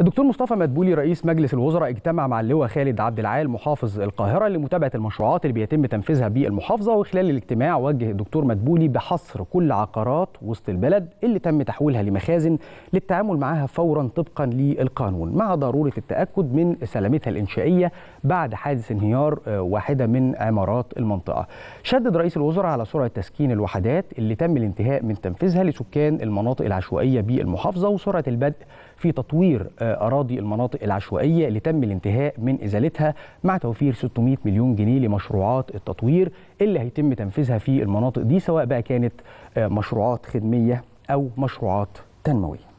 الدكتور مصطفى مدبولي رئيس مجلس الوزراء اجتمع مع اللواء خالد عبد العال محافظ القاهره لمتابعه المشروعات اللي بيتم تنفيذها بالمحافظه وخلال الاجتماع وجه الدكتور مدبولي بحصر كل عقارات وسط البلد اللي تم تحويلها لمخازن للتعامل معها فورا طبقا للقانون مع ضروره التاكد من سلامتها الانشائيه بعد حادث انهيار آه، واحده من عمارات المنطقه. شدد رئيس الوزراء على سرعه تسكين الوحدات اللي تم الانتهاء من تنفيذها لسكان المناطق العشوائيه بالمحافظه وسرعه البدء في تطوير آه، أراضي المناطق العشوائية اللي تم الانتهاء من إزالتها مع توفير 600 مليون جنيه لمشروعات التطوير اللي هيتم تنفيذها في المناطق دي سواء بقى كانت آه، مشروعات خدمية أو مشروعات تنموية